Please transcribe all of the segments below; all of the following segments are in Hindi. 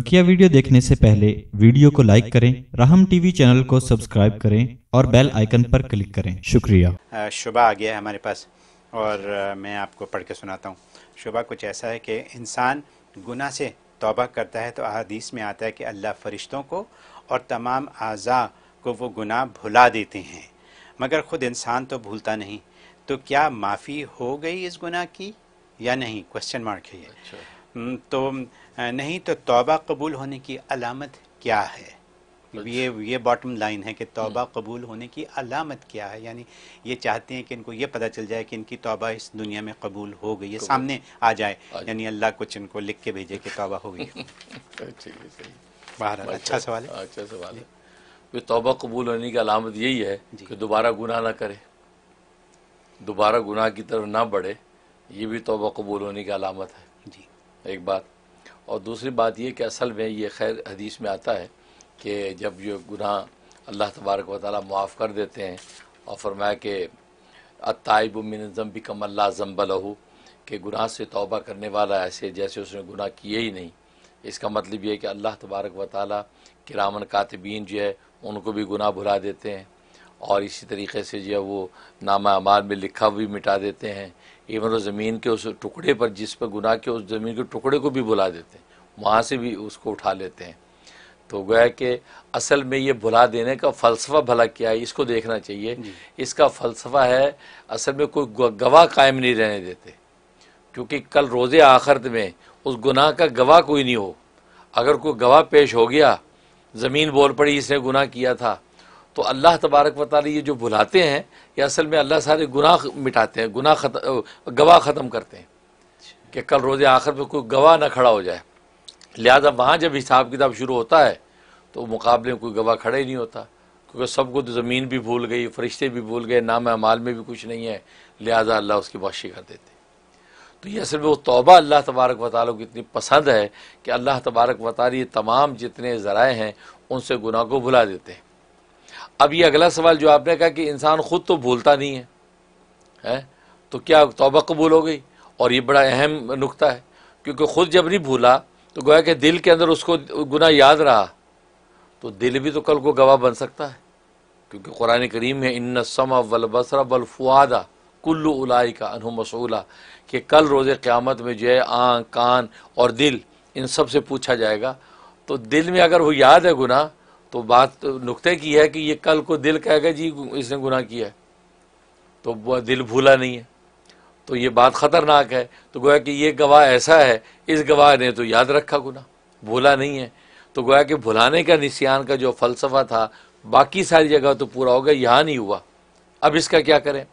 बकिया वीडियो देखने से पहले वीडियो को लाइक करें राहम टीवी चैनल को सब्सक्राइब करें और बेल आइकन पर क्लिक करें शुक्रिया शुभा आ गया है हमारे पास और मैं आपको पढ़ के सुनाता हूँ शुभा कुछ ऐसा है कि इंसान गुना से तोबा करता है तो अदीस में आता है कि अल्लाह फरिश्तों को और तमाम अज़ा को वो गुना भुला देते हैं मगर ख़ुद इंसान तो भूलता नहीं तो क्या माफ़ी हो गई इस गुना की या नहीं क्वेश्चन मार्क है ये अच्छा। हम्म, तो नहीं तो तौबा कबूल होने की अलामत क्या है मतलब ये अच्छा। ये बॉटम लाइन है कि हम्म। तौबा कबूल होने की अलामत क्या है यानी ये चाहते हैं कि इनको ये पता चल जाए कि इनकी तौबा इस दुनिया में कबूल हो गई है सामने आ जाए अच्छा। यानी अल्लाह कुछ इनको लिख के भेजे कि तौबा हो गई बहरहाल अच्छा, अच्छा सवाल है अच्छा सवाल है तो तौबा कबूल होने की अलामत यही है कि दोबारा गुना ना करे दोबारा गुनाह की तरफ ना बढ़े ये भी तौबा कबूल होने की अलामत है जी एक बात और दूसरी बात यह कि असल में ये खैर हदीस में आता है कि जब ये गुनाह अल्लाह तबारक व मुआफ़ कर देते हैं और फरमाया कि अताइब मिनज़म भी कम अल्लाह जम्बा लहू गुनाह से तौबा करने वाला ऐसे जैसे उसने गुनाह किए ही नहीं इसका मतलब ये है कि अल्लाह तबारक व ताली किरामन कातबीन जो है उनको भी गुनाह भुला देते हैं और इसी तरीके से जो है वो नामा अमार में लिखा भी मिटा देते हैं इवन ज़मीन के उस टुकड़े पर जिस पर गुनाह के उस ज़मीन के टुकड़े को भी बुला देते हैं वहाँ से भी उसको उठा लेते हैं तो गया कि असल में ये भुला देने का फ़लसफ़ा भला क्या है इसको देखना चाहिए इसका फ़लसफ़ा है असल में कोई गवाह कायम नहीं रहने देते क्योंकि कल रोज़ आखरत में उस गुनाह का गवाह कोई नहीं हो अगर कोई गवाह पेश हो गया ज़मीन बोल पड़ी इसने गुनाह किया था तो अल्लाह तबारक वाली ये जो बुलाते हैं ये असल में अल्लाह सारे गुनाह मिटाते हैं गुनाह खत, गवाह ख़त्म करते हैं कि कल रोज़ आखिर पर कोई गवाह ना खड़ा हो जाए लिहाजा वहाँ जब हिसाब किताब शुरू होता है तो मुकाबले में कोई गवाह खड़ा ही नहीं होता क्योंकि सबको तो ज़मीन भी भूल गई फरिश्ते भी भूल गए नाम अमाल में भी कुछ नहीं है लिहाजा अल्लाह उसकी बख्शी कर देते तो ये असल में वो तोबा अल्लाह तबारक वाली को इतनी पसंद है कि अल्लाह तबारक वाली तमाम जितने ज़राए हैं उनसे गुनाह को भुला देते हैं अब ये अगला सवाल जो आपने कहा कि इंसान ख़ुद तो भूलता नहीं है है तो क्या तोबा कबूल हो गई और ये बड़ा अहम नुकता है क्योंकि ख़ुद जब नहीं भूला तो गोया कि दिल के अंदर उसको गुना याद रहा तो दिल भी तो कल को गवाह बन सकता है क्योंकि कुरान करीम है इन समा वलबसरा वलफुआदा कुल्लु उलाई का अनु मसूला कि कल रोज़ क़्यामत में जो है आँख कान और दिल इन सब से पूछा जाएगा तो दिल में अगर वो याद है गुना तो बात तो नुकते की है कि ये कल को दिल कहेगा जी इसने गुनाह किया है तो वह दिल भूला नहीं है तो ये बात ख़तरनाक है तो गोया कि ये गवाह ऐसा है इस गवाह ने तो याद रखा गुना भूला नहीं है तो गोया कि भुलाने का निशान का जो फ़लसफ़ा था बाकी सारी जगह तो पूरा हो गया यहाँ नहीं हुआ अब इसका क्या करें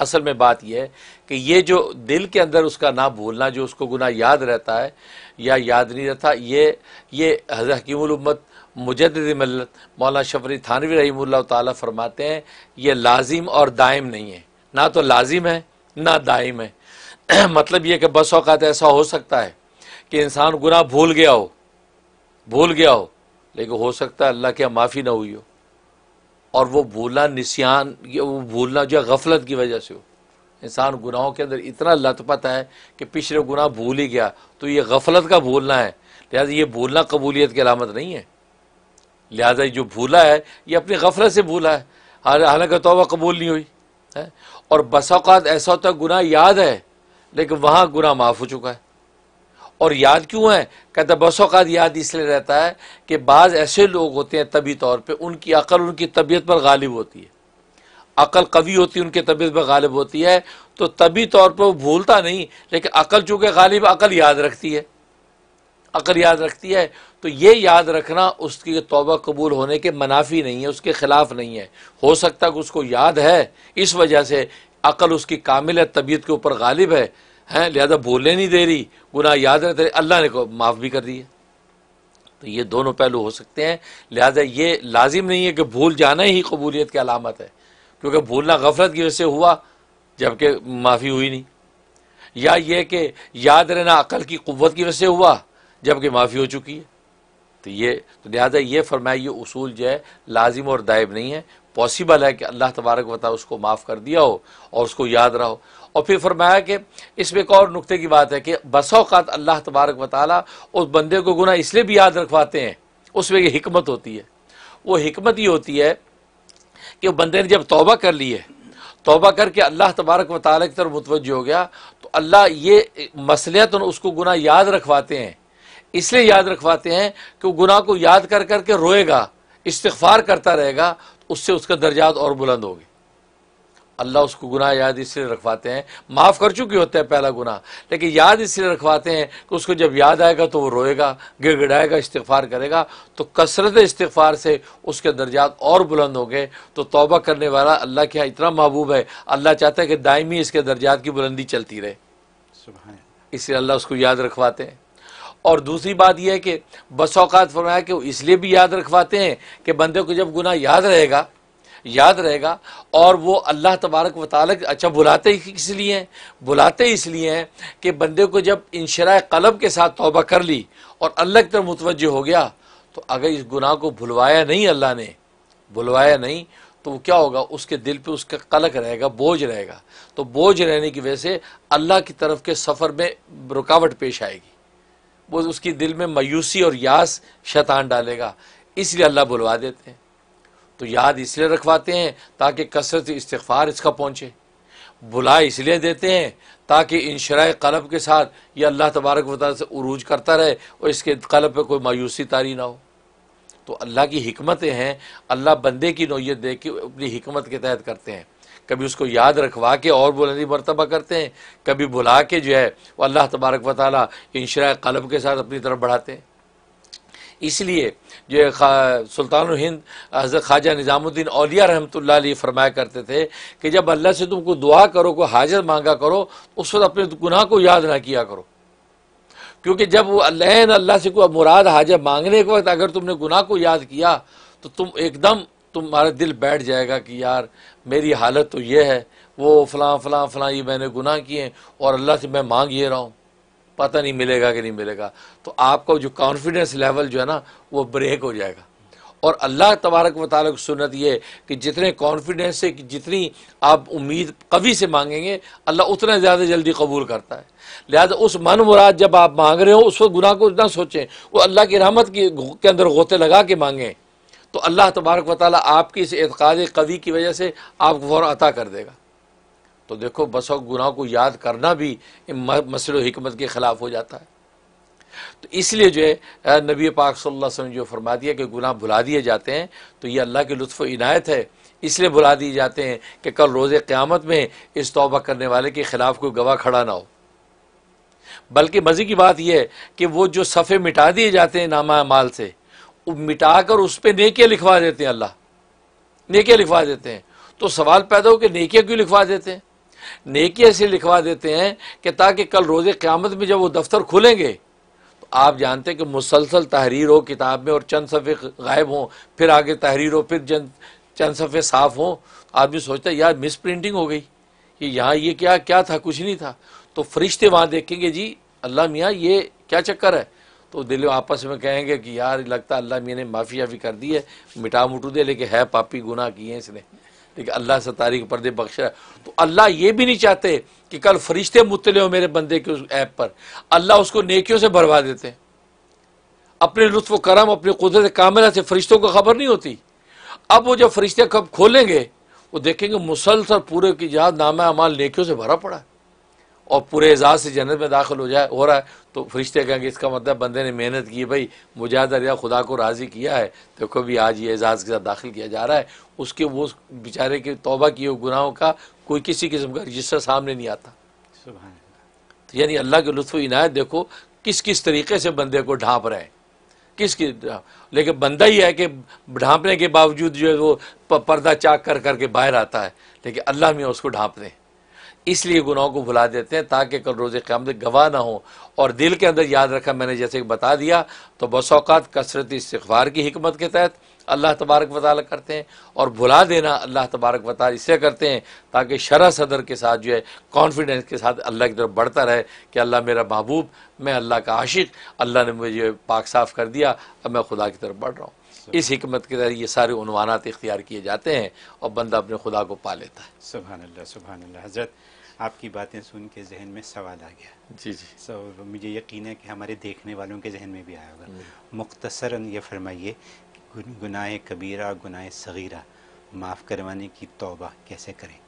असल में बात यह है कि ये जो दिल के अंदर उसका ना भूलना जो उसको गुना याद रहता है या याद नहीं रहता ये ये हकीमुल उम्मत मुजद मिलत मौलाना शफरी थानवी रही ताला फरमाते हैं ये लाजिम और दायम नहीं है ना तो लाजिम है ना दायम है मतलब ये कि बस अवत ऐसा हो सकता है कि इंसान गुनाह भूल गया हो भूल गया हो लेकिन हो सकता है अल्लाह के माफ़ी ना हुई हो और वो भूलना निशान वो भूलना जो है गफलत की वजह से हो इंसान गुनाहों के अंदर इतना लतपत है कि पिछले गुनाह भूल ही गया तो ये गफलत का भूलना है लिहाजा ये भूलना कबूलियत की अलामत नहीं है लिहाजा जो भूला है ये अपनी गफरत से भूला है हालांकि तोबा कबूल नहीं हुई है और बसाओकात ऐसा होता है गुनाह याद है लेकिन वहाँ गुनाह माफ़ हो चुका है और याद क्यों है कहता बसात याद इसलिए रहता है कि बाज़ ऐसे लोग होते हैं तभी तौर पर उनकी अकल उनकी तबीयत पर गालिब होती है अकल कवी होती है उनकी तबीयत पर गालिब होती है तो तभी तौर पर वो भूलता नहीं लेकिन अकल चूँकि गालिब अकल याद रखती है अगर याद रखती है तो ये याद रखना उसकी तोबा कबूल होने के मनाफी नहीं है उसके ख़िलाफ़ नहीं है हो सकता कि उसको याद है इस वजह से अकल उसकी कामिल है तबीयत के ऊपर गालिब है हैं लिहाजा भूलने नहीं दे रही गुना याद रहते अल्लाह ने को माफ़ भी कर दिया तो ये दोनों पहलू हो सकते हैं लिहाजा ये लाजिम नहीं है कि भूल जाना ही कबूलियत की अलामत है क्योंकि भूलना गफलत की वजह से हुआ जबकि माफ़ी हुई नहीं या ये कि याद रहना अकल की क़वत की वजह से हुआ जबकि माफ़ी हो चुकी है तो ये तो लिहाजा ये फरमाया ये उसूल जो है लाजिम और दायब नहीं है पॉसिबल है कि अल्लाह तबारक वाली उसको माफ़ कर दिया हो और उसको याद रहो और फिर फरमाया कि इसमें एक और नुकते की बात है कि अवकात अल्लाह तबारक वाली उस बंदे को गुना इसलिए भी याद रखवाते हैं उसमें ये हमत होती है वो हमत ये होती है कि बंदे ने जब तोबा कर ली है तोबा करके अल्लाह तबारक व की तरफ मुतवज हो गया तो अल्लाह ये मसलियत उसको गुना याद रखवाते हैं इसलिए याद रखवाते हैं कि वो गुनाह को याद कर करके रोएगा इस्तफार करता रहेगा तो उससे उसका दर्जात और बुलंद होगी अल्लाह उसको गुनाह याद इसलिए रखवाते हैं माफ़ कर चुके होता है पहला गुनाह लेकिन याद इसलिए रखवाते हैं कि उसको जब याद आएगा तो वो रोएगा गिड़गिड़ाएगा इस्तफार करेगा तो कसरत इस्तफार से उसके दर्जात और बुलंद होंगे तो तौबा करने वाला अल्लाह के यहाँ इतना महबूब है अल्लाह चाहता है कि दायमी इसके दर्जात की बुलंदी चलती रहे इसलिए अल्लाह उसको याद रखवाते हैं और दूसरी बात यह है कि बस औकात फरमाया कि इसलिए भी याद रखवाते हैं कि बंदे को जब गुना याद रहेगा याद रहेगा और वो अल्लाह तबारक वाल अच्छा बुलाते इसलिए हैं बुलाते इसलिए हैं कि बंदे को जब इंशरा कलब के साथ तोबा कर ली और अल्लाह की तरफ मुतवजह हो गया तो अगर इस गुनाह को भुलवाया नहीं अल्लाह ने भुलवाया नहीं तो वो क्या होगा उसके दिल पे उसका कलक रहेगा बोझ रहेगा तो बोझ रहने की वजह से अल्लाह की तरफ के सफ़र में रुकावट पेश आएगी वो उसकी दिल में मायूसी और यास शैतान डालेगा इसलिए अल्लाह बुलवा देते हैं तो याद इसलिए रखवाते हैं ताकि कसरत इस्तफ़ार इसका पहुँचे बुला इसलिए देते हैं ताकि इन इनशरा कलब के साथ ये अल्लाह तबारक वाली से उरूज करता रहे और इसके कलब पर कोई मायूसी तारी ना हो तो अल्लाह की हमतें हैं अल्लाह बंदे की नोयत दे के अपनी हमत के तहत करते हैं कभी उसको याद रखवा के और बुलंदी मरतबा करते हैं कभी भुला के जो है वो अल्लाह तबारक व ताली इंशरा कलब के साथ अपनी तरफ बढ़ाते हैं इसलिए जो है सुल्तान हिंद हज़रत ख्वाजा निज़ामुद्दीन अलिया रहमत फरमाया करते थे कि जब अल्लाह से तुमको दुआ करो को हाजत मांगा करो उस वक्त अपने गुनाह को याद ना किया करो क्योंकि जब वो अल्लाह अल्लाह से कोई मुराद हाजत मांगने के वक्त अगर तुमने गुनाह को याद किया तो तुम एकदम तुम्हारा दिल बैठ जाएगा कि यार मेरी हालत तो ये है वो फलां फ़लां फ़लाँ ये मैंने गुनाह किए और अल्लाह से मैं मांग ये रहा हूँ पता नहीं मिलेगा कि नहीं मिलेगा तो आपका जो कॉन्फिडेंस लेवल जो है ना वो ब्रेक हो जाएगा और अल्लाह तबारक वाली की सुनत ये कि जितने कॉन्फिडेंस से जितनी आप उम्मीद कभी से मांगेंगे अल्लाह उतना ज़्यादा जल्दी कबूल करता है लिहाजा उस मन मुराद जब आप मांग रहे हो उस वक्त गुनाह को ना सोचें वो अल्लाह की रहमत के अंदर गोते लगा के मांगें तो अल्लाह तबारक वाली आपकी इस एतकाद कवी की वजह से आपको फ़ौर अता कर देगा तो देखो बस और गुनाह को याद करना भी मसल हमत के ख़िलाफ़ हो जाता है तो इसलिए जो है नबी पाक सल्लल्लाहु अलैहि वसल्लम जो फरमा दिया कि गुनाह भुला दिए जाते हैं तो ये अल्लाह की लुफ्फ इनायत है इसलिए भुला दिए जाते हैं कि कल रोज़ क़्यामत में इस तौबा करने वाले के ख़िलाफ़ कोई गवाह खड़ा ना हो बल्कि मज़े की बात यह है कि वो जो सफ़े मिटा दिए जाते हैं नामा माल से मिटाकर उस पर नेकियाँ लिखवा देते हैं अल्लाह नेके लिखवा देते हैं तो सवाल पैदा हो कि नेकियाँ क्यों लिखवा देते हैं नेके इसलिए लिखवा देते हैं कि ताकि कल रोजे क़्यामत में जब वो दफ्तर खुलेंगे तो आप जानते हैं कि मुसलसल तहरीर हो किताब में और चंद सफ़े गायब हों फिर आगे तहरीर हो फिर चंद सफ़े साफ़ हों आदमी सोचता है यार मिस प्रिंटिंग हो गई कि यहाँ ये क्या क्या था कुछ नहीं था तो फरिश्ते वहाँ देखेंगे जी अल्लाह मियाँ ये क्या चक्कर है तो दिल आपस में कहेंगे कि यार लगता अल्लाह मियाँ ने माफ़ी याफ़ी कर दी है मिटा मुटू दे लेकिन है पापी गुनाह किए इसने लेकिन अल्लाह से तारीख पर्दे बख्शा तो अल्लाह ये भी नहीं चाहते कि कल फरिश्ते मुतले हो मेरे बंदे के उस ऐप पर अल्लाह उसको नेकियों से भरवा देते हैं अपने लुत्फ करम अपने कुदरत कामिला से फरिश्तों को खबर नहीं होती अब वो जब फरिश्ते कब खोलेंगे वो देखेंगे मुसलसल पूरे की जहाँ नामा अमाल नेकियों से भरा पड़ा और पूरे एजाज से जन्नत में दाखिल हो जाए हो रहा है तो फरिश्ते कहेंगे इसका मतलब बंदे ने मेहनत की भाई मुजाहदा रिया खुदा को राज़ी किया है तो कभी आज ये एजाज़ के साथ दाखिल किया जा रहा है उसके वो बेचारे के तोबा किए गुनाहों का कोई किसी किस्म का रजिस्टर सामने नहीं आता तो यानी अल्लाह के लुत्फ इनायत देखो किस किस तरीके से बंदे को ढांप रहे हैं किस लेकिन बंदा ही है कि ढांपने के बावजूद जो है वो पर्दा चाक कर करके बाहर आता है लेकिन अल्लाह में उसको ढांप दें इसलिए गुनाहों को भुला देते हैं ताकि कल रोज़ क्याम गवाह ना हो और दिल के अंदर याद रखा मैंने जैसे बता दिया तो बस अवकात कसरत इस्तार की हमत के तहत अल्लाह तबारक वाल करते हैं और भुला देना अल्लाह तबारक वाल इसे करते हैं ताकि शरा सदर के साथ जो है कॉन्फिडेंस के साथ अल्लाह की तरफ बढ़ता रहे कि अल्लाह मेरा महबूब मैं अल्लाह का आशिक अल्लाह ने मुझे पाक साफ़ कर दिया अब मैं खुदा की तरफ बढ़ रहा हूँ इस हमत के तहत ये सारे अनवानात इख्तियार किए जाते हैं और बंदा अपने खुदा को पा लेता है सुबह सुबह हजरत आपकी बातें सुन के जहन में सवाल आ गया जी जी सो so, मुझे यकीन है कि हमारे देखने वालों के जहन में भी आया होगा हम्म। मुख्तसरन ये फरमाइए गुनाह कबीरा गुनाह सगीरा माफ़ करवाने की तौबा कैसे करें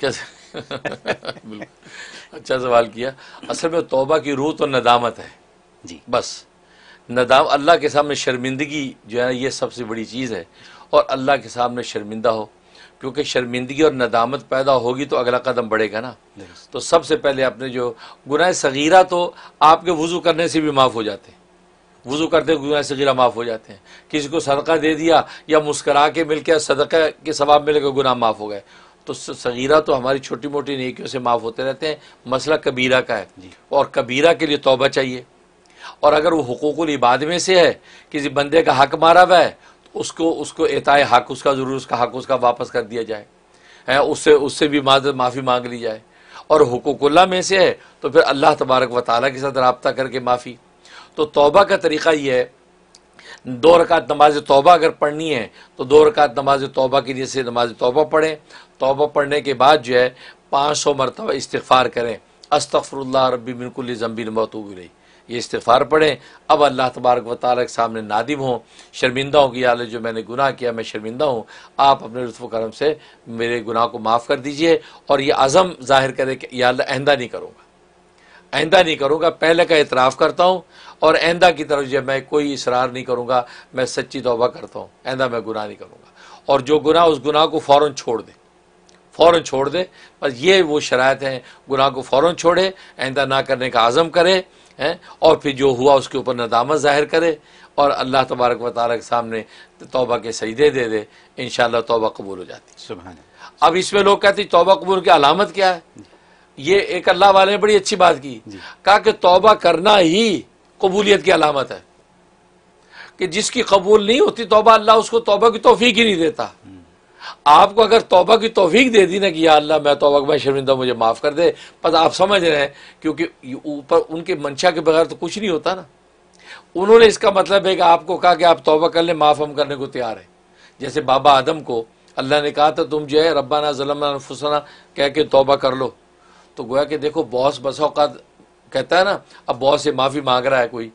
कैसे अच्छा सवाल किया असल में तौबा की रूह तो नदामत है जी बस नदाम अल्लाह के सामने शर्मिंदगी जो है ये सबसे बड़ी चीज़ है और अल्लाह के सामने शर्मिंदा हो क्योंकि शर्मिंदगी और नदामत पैदा होगी तो अगला कदम बढ़ेगा ना तो सबसे पहले आपने जो गुनाह सगीरा तो आपके वज़ू करने से भी माफ़ हो जाते हैं वज़ू करते गुनाह सगीरा माफ़ हो जाते हैं किसी को सदका दे दिया या मुस्करा के मिल के सदक के सवाब मिल के गुनाह माफ़ हो गए तो सगीरा तो हमारी छोटी मोटी नेकियों से माफ़ होते रहते हैं मसला कबीरा का है और कबीरा के लिए तोबा चाहिए और अगर वो हकूक़ुल इबाद में से है किसी बंदे का हक मारा हुआ है उसको उसको एताए हक उसका ज़रूर उसका हक उसका वापस कर दिया जाए है उससे उससे भी माफ़ी मांग ली जाए और हुकूकुल्ला में से है तो फिर अल्लाह तबारक व ताली के साथ रबता करके माफ़ी तो तोबा का तरीक़ा ये है दो रकात नमाज तोबा अगर पढ़नी है तो दो रकात नमाज तोबा की जैसे नमाज तोबा पढ़ें तोबा पढ़ने के बाद जो है पाँच सौ मरतबा इस्तफ़ार करें अस्तफ़रल्ला रबी बिल्कुल जम्बी मतूब रही ये इस्तफ़ार पढ़ें अब अल्लाह तबारक व तारक सामने नादिब हों शर्मिंदा हों कि यार जो मैंने गुनाह किया मैं शर्मिंदा हूँ आप अपने लुत्फ़ करम से मेरे गुनाह को माफ़ कर दीजिए और ये आज़म ज़ाहिर करे कि या आइंदा नहीं करूँगा आइंदा नहीं करूँगा पहले का इतराफ़ करता हूँ और आइंदा की तरफ जो मैं कोई इसरार नहीं करूँगा मैं सच्ची तोबा करता हूँ आइंदा मैं गुनाह नहीं करूँगा और जो गुनाह उस गुनाह को फ़ौर छोड़ दे फ़ौर छोड़ दे बस ये वो शरात हैं गुनाह को फ़ौर छोड़े आइंदा ना करने का आज़म करे हैं और फिर जो हुआ उसके ऊपर नदामत ज़ाहिर करे और अल्लाह तबारक व तारक के सामने तोबा के सजदे दे दे इन तोबा कबूल हो जाती सुबह अब इसमें लोग कहते तोबा कबूल की अलामत क्या है ये एक अल्लाह वाले ने बड़ी अच्छी बात की कहा कि तोबा करना ही कबूलियत की अलामत है कि जिसकी कबूल नहीं होती तोबा अल्लाह उसको तोबा की तोफ़ी ही नहीं देता हम्म। आपको अगर तोबा की तोफीक दे दी ना कि अल्लाह मैं तोबा मैं शर्मिंदा मुझे माफ़ कर दे पर आप समझ रहे हैं क्योंकि ऊपर उनके मंशा के बगैर तो कुछ नहीं होता ना उन्होंने इसका मतलब है कि आपको कहा कि आप तोबा कर ले माफ़ हम करने को तैयार हैं जैसे बाबा आदम को अल्लाह ने कहा था तुम जो है रब्बाना फुसना कह के तोबा कर लो तो गोया कि देखो बॉस बसौकात कहता है ना अब बॉस से माफ़ी मांग रहा है कोई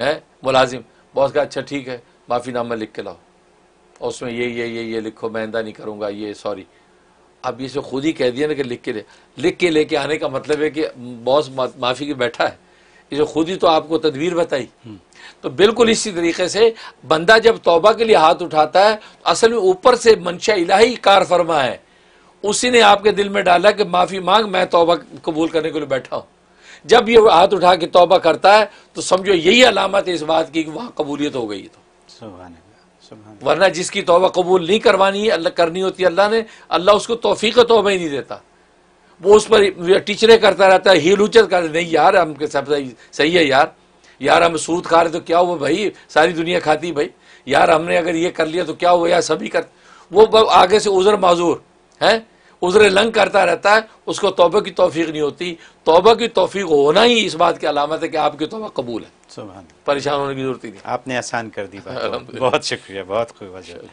है मुलाजिम बॉस का अच्छा ठीक है माफ़ीनामा लिख के लाओ और उसमें ये ये ये ये लिखो मैं आइंदा नहीं करूँगा ये सॉरी अब ये खुद ही कह दिया ना कि लिख के ले लिख के लेके आने का मतलब है कि बॉस माफ़ी के बैठा है इसे खुद ही तो आपको तदवीर बताई हम्म। तो बिल्कुल इसी तरीके से बंदा जब तोबा के लिए हाथ उठाता है तो असल में ऊपर से मंशा इलाही कार फरमा है उसी ने आपके दिल में डाला कि माफ़ी मांग मैं तोबा कबूल करने के लिए बैठा हूँ जब ये हाथ उठा के तोबा करता है तो समझो यही अलामत है इस बात की कि वहाँ कबूलियत हो गई तो वरना जिसकी तोबा कबूल नहीं करवानी है अल्लाह करनी होती है अल्लाह ने अल्लाह उसको तोफ़ी तोबा ही नहीं देता वो उस पर टीचरें करता रहता है हील उचत कर नहीं यार हम सब सही है यार यार हम सूद खा रहे तो क्या हुआ भाई सारी दुनिया खाती भाई यार हमने अगर ये कर लिया तो क्या हुआ यार सभी कर वो आगे से उज़र माजूर हैं उजरे लंग करता रहता है उसको तोबे की तोफीक नहीं होती तोबा की तोफीक होना ही इस बात की अलामत है कि आपकी तोबा कबूल है परेशान होने की जरूरत ही नहीं आपने आसान कर दी बहुत शुक्रिया बहुत खूब